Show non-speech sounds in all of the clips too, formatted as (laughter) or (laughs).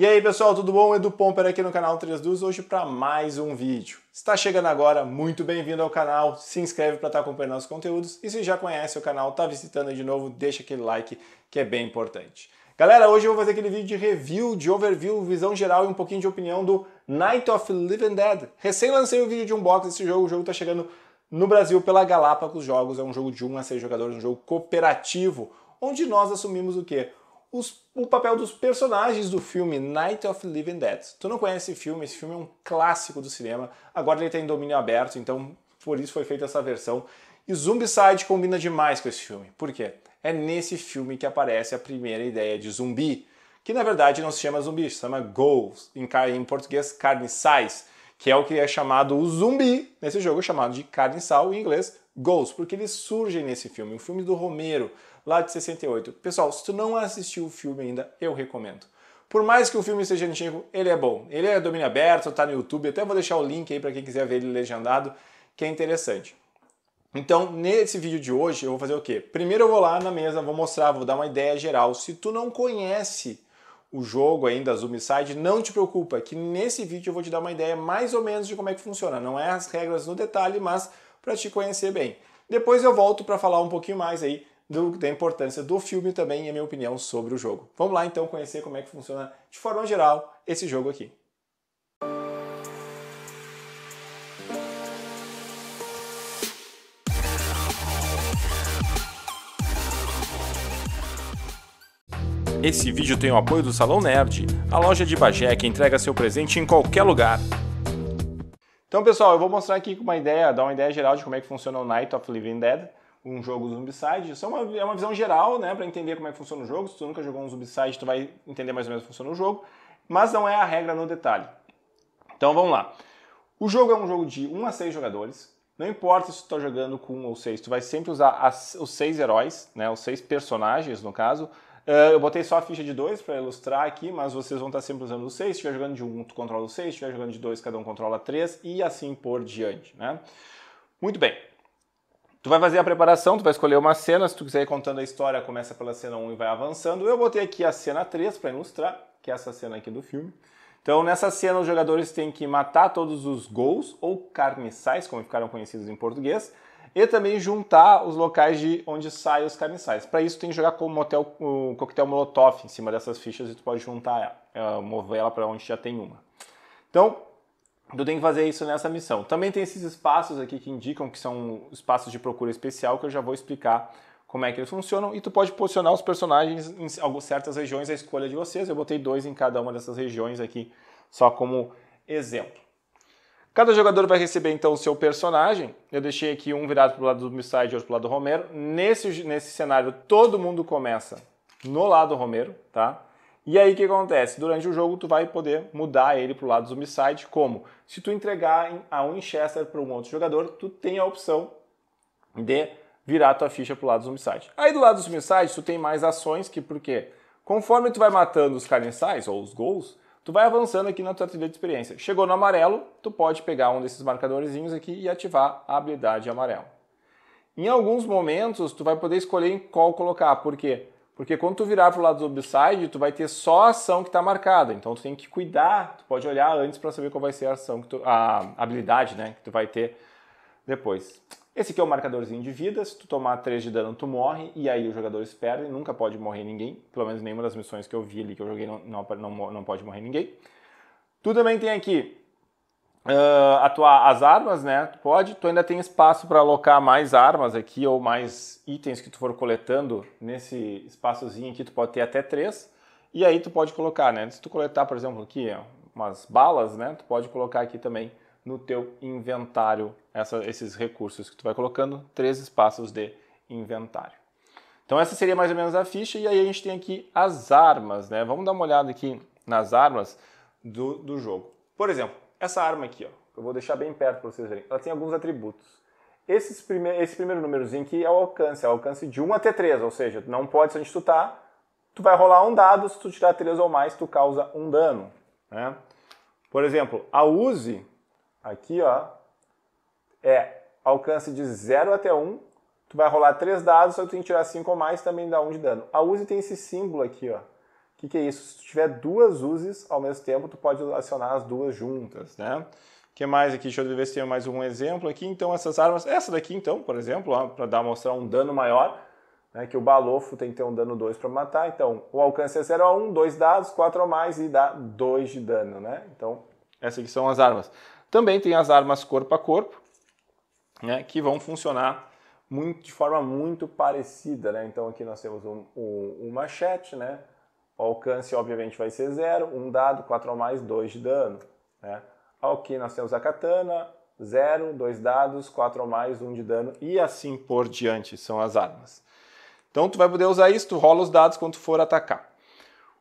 E aí pessoal, tudo bom? Edu Pomper aqui no canal 3 Dus, hoje para mais um vídeo. Se está chegando agora, muito bem-vindo ao canal, se inscreve para estar tá acompanhando nossos conteúdos e se já conhece o canal, está visitando de novo, deixa aquele like que é bem importante. Galera, hoje eu vou fazer aquele vídeo de review, de overview, visão geral e um pouquinho de opinião do Night of Living Dead. Recém lancei o um vídeo de unboxing desse jogo, o jogo está chegando no Brasil pela Galápagos Jogos, é um jogo de 1 a 6 jogadores, um jogo cooperativo, onde nós assumimos o quê? os, o papel dos personagens do filme Night of Living Dead. Tu não conhece esse filme, esse filme é um clássico do cinema. Agora ele está em domínio aberto, então por isso foi feita essa versão. E Zombicide combina demais com esse filme. Por quê? É nesse filme que aparece a primeira ideia de zumbi, que na verdade não se chama zumbi, se chama Ghouls, em, em português carniçais, que é o que é chamado o zumbi nesse jogo, chamado de carniçal em inglês Ghouls, porque eles surgem nesse filme, um filme do Romero, lá de 68. Pessoal, se tu não assistiu o filme ainda, eu recomendo. Por mais que o filme seja antigo, ele é bom. Ele é domínio aberto, tá no YouTube, até vou deixar o link aí para quem quiser ver ele legendado, que é interessante. Então, nesse vídeo de hoje, eu vou fazer o quê? Primeiro eu vou lá na mesa, vou mostrar, vou dar uma ideia geral. Se tu não conhece o jogo ainda, Side, não te preocupa, que nesse vídeo eu vou te dar uma ideia mais ou menos de como é que funciona. Não é as regras no detalhe, mas para te conhecer bem. Depois eu volto para falar um pouquinho mais aí do, da importância do filme também e a minha opinião sobre o jogo. Vamos lá então conhecer como é que funciona de forma geral esse jogo aqui. Esse vídeo tem o apoio do Salão Nerd, a loja de Bagé que entrega seu presente em qualquer lugar. Então pessoal, eu vou mostrar aqui uma ideia, dar uma ideia geral de como é que funciona o Night of Living Dead um jogo Zombicide. Isso é uma, é uma visão geral, né, para entender como é que funciona o jogo. Se tu nunca jogou um Zombicide, tu vai entender mais ou menos como funciona o jogo, mas não é a regra no detalhe. Então vamos lá. O jogo é um jogo de 1 a 6 jogadores. Não importa se tu tá jogando com 1 ou 6, tu vai sempre usar as, os 6 heróis, né, os 6 personagens no caso. Uh, eu botei só a ficha de 2 para ilustrar aqui, mas vocês vão estar tá sempre usando o 6. Se estiver jogando de 1, um, tu controla o 6. Se estiver jogando de 2, cada um controla 3 e assim por diante, né? Muito bem. Tu vai fazer a preparação, tu vai escolher uma cena, se tu quiser ir contando a história, começa pela cena 1 e vai avançando. Eu botei aqui a cena 3 para ilustrar, que é essa cena aqui do filme. Então, nessa cena, os jogadores têm que matar todos os gols, ou carniçais, como ficaram conhecidos em português, e também juntar os locais de onde saem os carniçais. Para isso, tem que jogar com o, motel, o coquetel Molotov em cima dessas fichas e tu pode juntar ela, é, mover ela para onde já tem uma. Então, Tu tem que fazer isso nessa missão. Também tem esses espaços aqui que indicam que são espaços de procura especial que eu já vou explicar como é que eles funcionam e tu pode posicionar os personagens em certas regiões à escolha de vocês. Eu botei dois em cada uma dessas regiões aqui só como exemplo. Cada jogador vai receber então o seu personagem. Eu deixei aqui um virado para o lado do Misside e outro para o lado do Romero. Nesse, nesse cenário, todo mundo começa no lado Romero, tá? E aí o que acontece? Durante o jogo tu vai poder mudar ele para o lado zombicide, como se tu entregar a Winchester para um outro jogador, tu tem a opção de virar tua ficha para o lado zombicide. Aí do lado zombicide tu tem mais ações que porque conforme tu vai matando os carniçais ou os gols, tu vai avançando aqui na tua trilha de experiência. Chegou no amarelo, tu pode pegar um desses marcadorzinhos aqui e ativar a habilidade amarela. Em alguns momentos tu vai poder escolher em qual colocar, porque quê? Porque quando tu virar pro lado do upside, tu vai ter só a ação que está marcada. Então tu tem que cuidar, tu pode olhar antes para saber qual vai ser a ação, que tu, a habilidade né, que tu vai ter depois. Esse aqui é o marcadorzinho de vida, se tu tomar 3 de dano tu morre, e aí os jogadores perdem, nunca pode morrer ninguém, pelo menos nenhuma das missões que eu vi ali que eu joguei não, não, não, não pode morrer ninguém. Tu também tem aqui uh, as armas, né? pode, tu ainda tem espaço para alocar mais armas aqui ou mais itens que tu for coletando nesse espaçozinho aqui, tu pode ter até três. E aí tu pode colocar, né? Se tu coletar, por exemplo, aqui umas balas, né? Tu pode colocar aqui também no teu inventário essa, esses recursos que tu vai colocando, três espaços de inventário. Então essa seria mais ou menos a ficha, e aí a gente tem aqui as armas, né? Vamos dar uma olhada aqui nas armas do, do jogo. Por exemplo, essa arma aqui, ó, eu vou deixar bem perto para vocês verem, ela tem alguns atributos. Esses prime esse primeiro númerozinho aqui é o alcance, é o alcance de 1 até 3, ou seja, não pode se onde tu tá, tu vai rolar um dado, se tu tirar 3 ou mais, tu causa um dano. Né? Por exemplo, a Uzi, aqui ó, é alcance de 0 até 1, tu vai rolar 3 dados, se tu tem que tirar 5 ou mais, também dá 1 de dano. A Uzi tem esse símbolo aqui, ó, o que, que, é isso? Se tu tiver duas uses ao mesmo tempo, tu pode acionar as duas juntas, né? O que mais aqui? Deixa eu ver se tem mais um exemplo aqui. Então, essas armas... Essa daqui, então, por exemplo, para dar mostrar um dano maior, né, que o balofo tem que ter um dano 2 para matar. Então, o alcance é 0 a 1, um, 2 dados, 4 a mais e dá 2 de dano, né? Então, essas aqui são as armas. Também tem as armas corpo a corpo, né, que vão funcionar muito, de forma muito parecida, né? Então, aqui nós temos um, um, um machete, né? O alcance, obviamente, vai ser zero, um dado, 4 ou mais, 2 de dano. Né? Aqui nós temos a katana, 0, 2 dados, 4 ou mais, 1 um de dano e assim por diante são as armas. Então tu vai poder usar isso, tu rola os dados quando tu for atacar.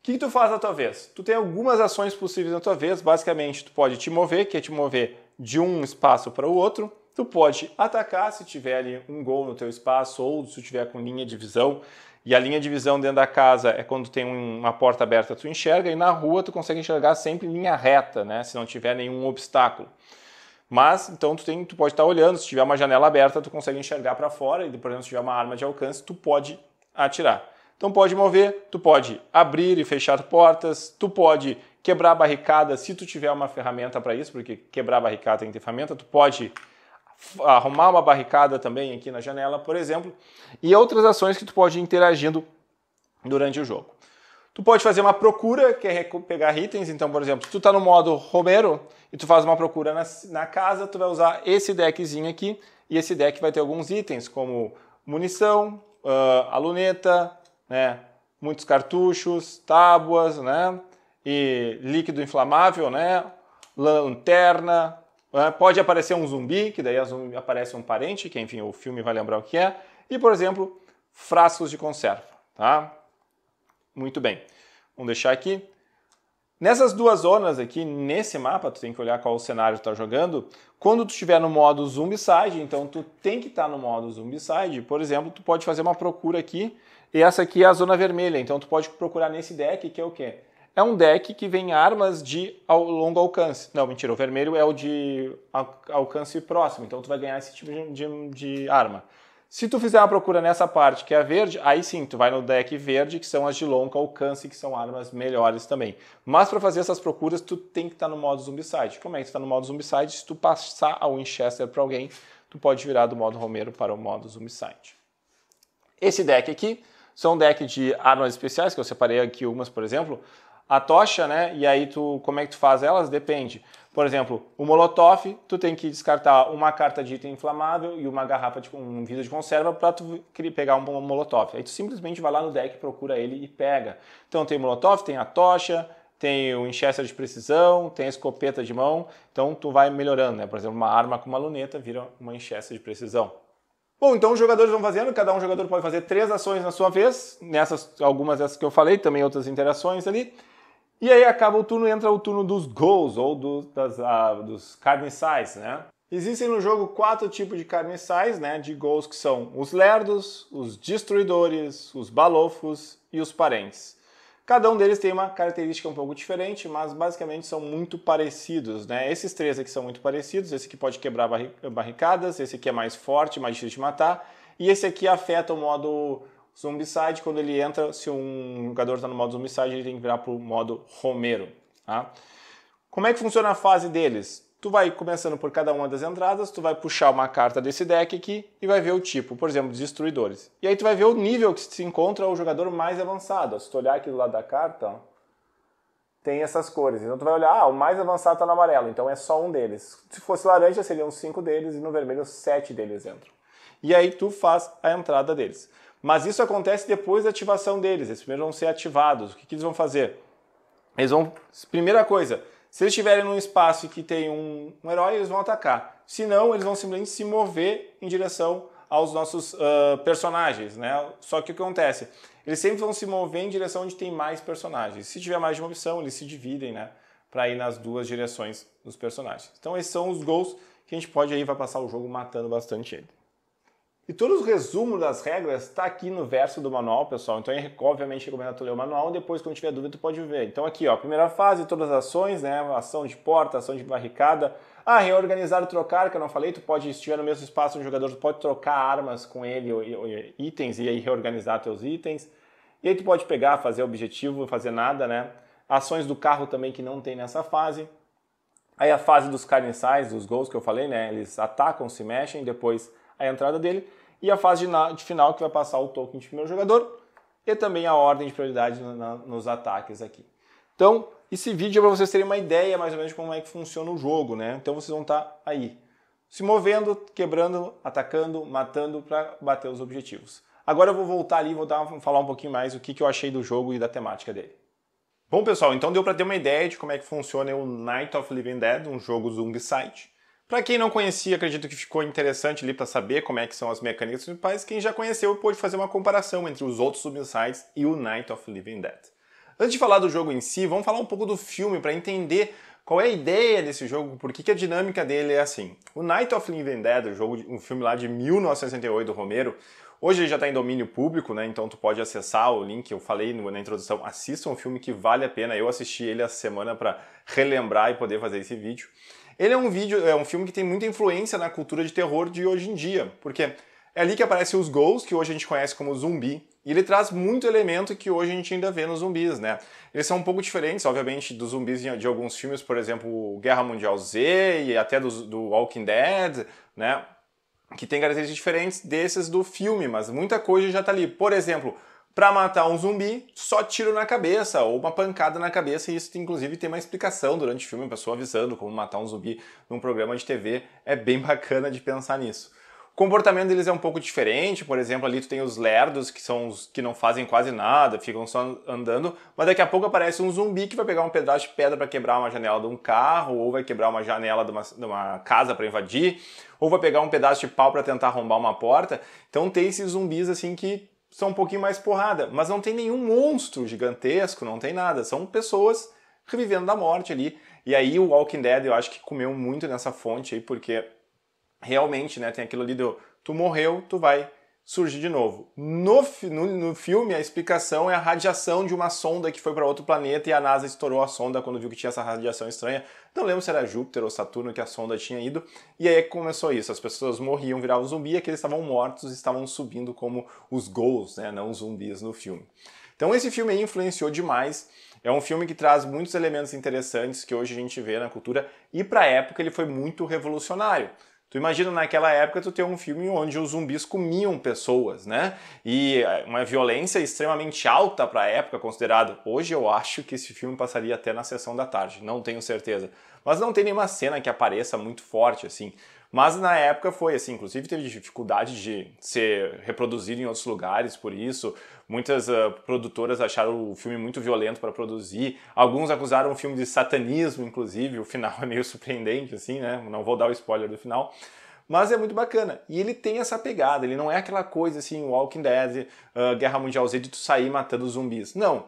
O que, que tu faz na tua vez? Tu tem algumas ações possíveis na tua vez, basicamente tu pode te mover, que é te mover de um espaço para o outro, tu pode atacar se tiver ali um gol no teu espaço ou se tu tiver com linha de visão, e a linha de visão dentro da casa é quando tem uma porta aberta, tu enxerga, e na rua tu consegue enxergar sempre em linha reta, né? Se não tiver nenhum obstáculo. Mas então tu, tem, tu pode estar olhando, se tiver uma janela aberta, tu consegue enxergar para fora, e por exemplo, se tiver uma arma de alcance, tu pode atirar. Então pode mover, tu pode abrir e fechar portas, tu pode quebrar barricada se tu tiver uma ferramenta para isso, porque quebrar barricada tem que ter ferramenta, tu pode arrumar uma barricada também aqui na janela, por exemplo, e outras ações que tu pode ir interagindo durante o jogo. Tu pode fazer uma procura, que é pegar itens. Então, por exemplo, se tu está no modo Romero e tu faz uma procura na, na, casa, tu vai usar esse deckzinho aqui. E esse deck vai ter alguns itens, como munição, uh, luneta, né, muitos cartuchos, tábuas, né, e líquido inflamável, né, lanterna, é, pode aparecer um zumbi, que daí aparece um parente, que enfim, o filme vai lembrar o que é. E, por exemplo, frascos de conserva, tá? Muito bem. Vamos deixar aqui. Nessas duas zonas aqui, nesse mapa, tu tem que olhar qual cenário tu tá jogando. Quando tu estiver no modo Zombicide, então tu tem que estar tá no modo Zombicide. Por exemplo, tu pode fazer uma procura aqui, e essa aqui é a zona vermelha. Então tu pode procurar nesse deck, que é o quê? é um deck que vem armas de longo alcance. Não, mentira, o vermelho é o de alcance próximo, então tu vai ganhar esse tipo de, de, de, arma. Se tu fizer uma procura nessa parte que é a verde, aí sim, tu vai no deck verde, que são as de longo alcance, que são armas melhores também. Mas para fazer essas procuras, tu tem que estar tá no modo zumbicide. Como é que tu está no modo zumbicide? Se tu passar a Winchester para alguém, tu pode virar do modo Romero para o modo zumbicide. Esse deck aqui são deck de armas especiais, que eu separei aqui umas, por exemplo a tocha, né? E aí tu como é que tu faz elas? Depende. Por exemplo, o molotov, tu tem que descartar uma carta de item inflamável e uma garrafa de um vidro de conserva para tu pegar um molotov. Aí tu simplesmente vai lá no deck, procura ele e pega. Então tem o molotov, tem a tocha, tem o enchester de precisão, tem a escopeta de mão. Então tu vai melhorando, né? Por exemplo, uma arma com uma luneta vira uma enchester de precisão. Bom, então os jogadores vão fazendo, cada um jogador pode fazer três ações na sua vez, nessas algumas dessas que eu falei, também outras interações ali. E aí acaba o turno e entra o turno dos gols, ou do, das, ah, dos carniçais, né? Existem no jogo quatro tipos de carniçais, né, de gols que são os lerdos, os destruidores, os balofos e os parentes. Cada um deles tem uma característica um pouco diferente, mas basicamente são muito parecidos, né? Esses três aqui são muito parecidos, esse que pode quebrar barricadas, esse aqui é mais forte, mais difícil de matar, e esse aqui afeta o modo Zombicide, quando ele entra, se um jogador está no modo Zombicide, ele tem que virar para o modo Romero. Tá? Como é que funciona a fase deles? Tu vai começando por cada uma das entradas, tu vai puxar uma carta desse deck aqui e vai ver o tipo, por exemplo, destruidores. E aí tu vai ver o nível que se encontra o jogador mais avançado. Se tu olhar aqui do lado da carta, ó, tem essas cores. Então tu vai olhar, ah, o mais avançado está no amarelo, então é só um deles. Se fosse laranja, seriam cinco deles e no vermelho, sete deles entram. E aí tu faz a entrada deles. Mas isso acontece depois da ativação deles. Eles primeiro vão ser ativados. O que, que eles vão fazer? Eles vão. Primeira coisa, se eles estiverem num espaço que tem um, um herói, eles vão atacar. Se não, eles vão simplesmente se mover em direção aos nossos uh, personagens, né? Só que o que acontece? Eles sempre vão se mover em direção onde tem mais personagens. Se tiver mais de uma opção, eles se dividem, né? Para ir nas duas direções dos personagens. Então esses são os gols que a gente pode aí vai passar o jogo matando bastante ele. E todos os resumos das regras está aqui no verso do manual, pessoal. Então, eu, é, obviamente, recomendo tu ler o manual. Depois, quando tiver dúvida, tu pode ver. Então, aqui, ó, primeira fase, todas as ações, né? Ação de porta, ação de barricada. Ah, reorganizar ou trocar, que eu não falei. Tu pode, se estiver no mesmo espaço um jogador, tu pode trocar armas com ele, ou, ou, itens, e aí reorganizar teus itens. E aí tu pode pegar, fazer objetivo, fazer nada, né? Ações do carro também que não tem nessa fase. Aí a fase dos carniçais, dos gols que eu falei, né? Eles atacam, se mexem, depois a entrada dele, e a fase de, de final que vai passar o token de primeiro jogador e também a ordem de prioridade na, na, nos ataques aqui. Então, esse vídeo é para vocês terem uma ideia mais ou menos de como é que funciona o jogo, né? Então vocês vão estar tá aí, se movendo, quebrando, atacando, matando para bater os objetivos. Agora eu vou voltar ali e vou dar, falar um pouquinho mais o que, que eu achei do jogo e da temática dele. Bom pessoal, então deu para ter uma ideia de como é que funciona o Night of Living Dead, um jogo Zung Site. Para quem não conhecia, acredito que ficou interessante ali para saber como é que são as mecânicas principais. Quem já conheceu pode fazer uma comparação entre os outros Subsides e o Night of Living Dead. Antes de falar do jogo em si, vamos falar um pouco do filme para entender qual é a ideia desse jogo, por que, a dinâmica dele é assim. O Night of Living Dead, um, jogo, um filme lá de 1968 do Romero, Hoje ele já está em domínio público, né? Então tu pode acessar o link. Eu falei na introdução. Assista um filme que vale a pena. Eu assisti ele essa semana para relembrar e poder fazer esse vídeo. Ele é um vídeo, é um filme que tem muita influência na cultura de terror de hoje em dia, porque é ali que aparecem os ghouls que hoje a gente conhece como zumbi, e ele traz muito elemento que hoje a gente ainda vê nos zumbis, né? Eles são um pouco diferentes, obviamente, dos zumbis de alguns filmes, por exemplo, Guerra Mundial Z e até do, do Walking Dead, né? Que tem características diferentes desses do filme, mas muita coisa já tá ali. Por exemplo, para matar um zumbi, só tiro na cabeça ou uma pancada na cabeça, e isso inclusive tem uma explicação durante o filme, a pessoa avisando como matar um zumbi num programa de TV. É bem (laughs) bacana de pensar nisso. O comportamento deles é um pouco diferente, por exemplo, ali tu tem os lerdos, que são os que não fazem quase nada, ficam só andando, mas daqui a pouco aparece um zumbi que vai pegar um pedaço de pedra para quebrar uma janela de um carro, ou vai quebrar uma janela de uma, de uma casa para invadir, ou vai pegar um pedaço de pau para tentar arrombar uma porta. Então tem esses zumbis assim que são um pouquinho mais porrada, mas não tem nenhum monstro gigantesco, não tem nada. São pessoas revivendo da morte ali. E aí o Walking Dead eu acho que comeu muito nessa fonte aí, porque realmente, né, tem aquilo ali do tu morreu, tu vai surgir de novo. No, no, no filme, a explicação é a radiação de uma sonda que foi para outro planeta e a NASA estourou a sonda quando viu que tinha essa radiação estranha. Não lembro se era Júpiter ou Saturno que a sonda tinha ido. E aí é começou isso. As pessoas morriam, viravam zumbi, aqueles estavam mortos e estavam subindo como os ghouls, né? Não os zumbis no filme. Então esse filme influenciou demais. É um filme que traz muitos elementos interessantes que hoje a gente vê na cultura e para a época ele foi muito revolucionário. Tu imagina naquela época tu ter um filme onde os zumbis comiam pessoas, né? E é, uma violência extremamente alta para a época considerado. Hoje eu acho que esse filme passaria até na sessão da tarde, não tenho certeza. Mas não tem nenhuma cena que apareça muito forte assim. Mas na época foi assim, inclusive teve dificuldade de ser reproduzido em outros lugares por isso. Muitas uh, produtoras acharam o filme muito violento para produzir. Alguns acusaram o filme de satanismo, inclusive. O final é meio surpreendente, assim, né? Não vou dar o spoiler do final mas é muito bacana. E ele tem essa pegada, ele não é aquela coisa assim, Walking Dead, uh, Guerra Mundial Z de tu sair matando zumbis. Não.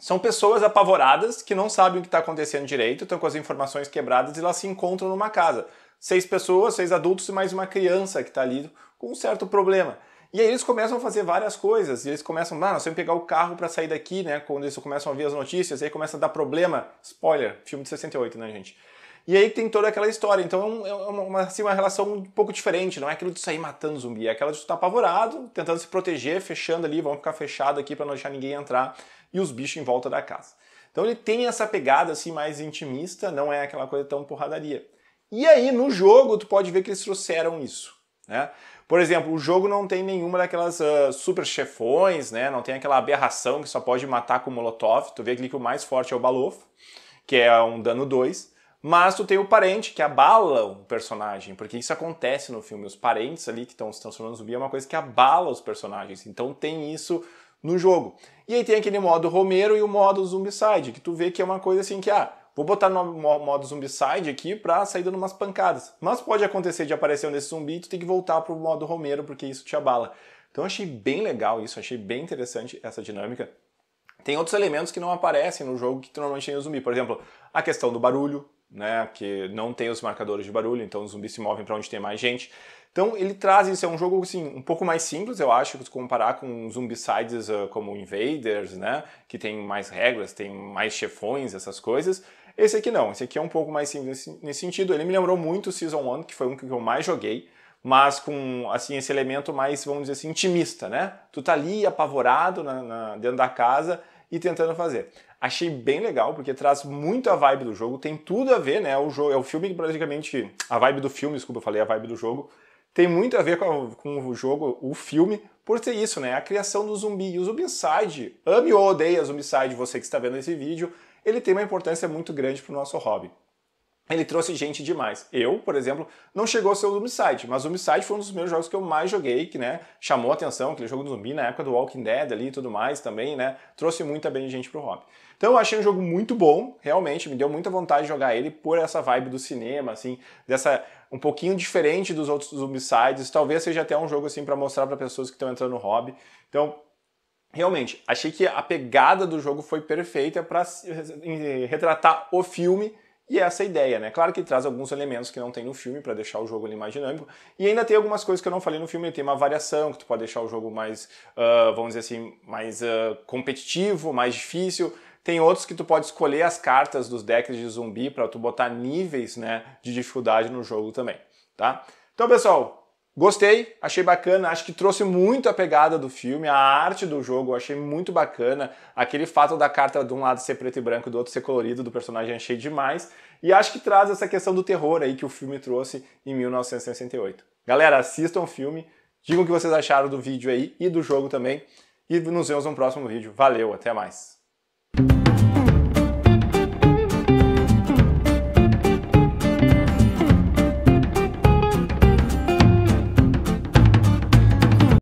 São pessoas apavoradas que não sabem o que está acontecendo direito, estão com as informações quebradas e elas se encontram numa casa seis pessoas, seis adultos e mais uma criança que está ali com um certo problema. E aí eles começam a fazer várias coisas. E eles começam, ah, nós temos que pegar o carro para sair daqui, né? Quando eles começam a ver as notícias, aí começa a dar problema. Spoiler, filme de 68, né, gente? E aí tem toda aquela história. Então é, é uma, assim, uma relação um pouco diferente. Não é aquilo de sair matando zumbi, é aquela de estar tá apavorado, tentando se proteger, fechando ali, vamos ficar fechado aqui para não deixar ninguém entrar, e os bichos em volta da casa. Então ele tem essa pegada assim mais intimista, não é aquela coisa tão porradaria. E aí, no jogo, tu pode ver que eles trouxeram isso, né? Por exemplo, o jogo não tem nenhuma daquelas uh, super chefões, né? Não tem aquela aberração que só pode matar com molotov. Tu vê ali que o mais forte é o Balof, que é um dano 2. Mas tu tem o parente que abala o personagem, porque isso acontece no filme. Os parentes ali que estão se transformando em zumbi é uma coisa que abala os personagens. Então tem isso no jogo. E aí tem aquele modo Romero e o modo Zumbicide, que tu vê que é uma coisa assim que, ah, Vou botar no modo zumbicide aqui para sair dando umas pancadas. Mas pode acontecer de aparecer um desses zumbis e tu tem que voltar pro modo romeiro, porque isso te abala. Então eu achei bem legal isso, achei bem interessante essa dinâmica. Tem outros elementos que não aparecem no jogo que normalmente tem o zumbi. Por exemplo, a questão do barulho, né? Que não tem os marcadores de barulho, então os zumbis se movem para onde tem mais gente. Então ele traz isso, é um jogo assim, um pouco mais simples, eu acho, se comparar com zumbisides uh, ah, como Invaders, né? Que tem mais regras, tem mais chefões, essas coisas. Esse aqui não, esse aqui é um pouco mais simples nesse sentido. Ele me lembrou muito o Season 1, que foi um que eu mais joguei, mas com assim esse elemento mais, vamos dizer assim, intimista, né? Tu tá ali apavorado na, na, dentro da casa e tentando fazer. Achei bem legal, porque traz muito a vibe do jogo, tem tudo a ver, né? O jogo, é o filme que praticamente. A vibe do filme, desculpa, eu falei a vibe do jogo. Tem muito a ver com, a, com o jogo, o filme, por ser isso, né? A criação do zumbi. E o zumbicide, ame ou odeia zumbiside, você que está vendo esse vídeo, ele tem uma importância muito grande para o nosso hobby. Ele trouxe gente demais. Eu, por exemplo, não chegou a ser o Zombicide, mas o Zombicide foi um dos meus jogos que eu mais joguei, que né, chamou atenção, aquele jogo do zumbi na época do Walking Dead ali e tudo mais também, né? Trouxe muita bem gente pro hobby. Então eu achei um jogo muito bom, realmente, me deu muita vontade de jogar ele por essa vibe do cinema, assim, dessa um pouquinho diferente dos outros Zombicides, talvez seja até um jogo assim para mostrar para pessoas que estão entrando no hobby. Então, realmente, achei que a pegada do jogo foi perfeita para retratar o filme e essa ideia, né? Claro que traz alguns elementos que não tem no filme para deixar o jogo ali mais dinâmico. E ainda tem algumas coisas que eu não falei no filme, tem uma variação que tu pode deixar o jogo mais, uh, vamos dizer assim, mais uh, competitivo, mais difícil. Tem outros que tu pode escolher as cartas dos decks de zumbi para tu botar níveis, né, de dificuldade no jogo também, tá? Então, pessoal, Gostei, achei bacana, acho que trouxe muito a pegada do filme, a arte do jogo, achei muito bacana. Aquele fato da carta de um lado ser preto e branco, do outro ser colorido, do personagem achei demais. E acho que traz essa questão do terror aí que o filme trouxe em 1968. Galera, assistam o filme, digam o que vocês acharam do vídeo aí e do jogo também. E nos vemos no próximo vídeo. Valeu, até mais.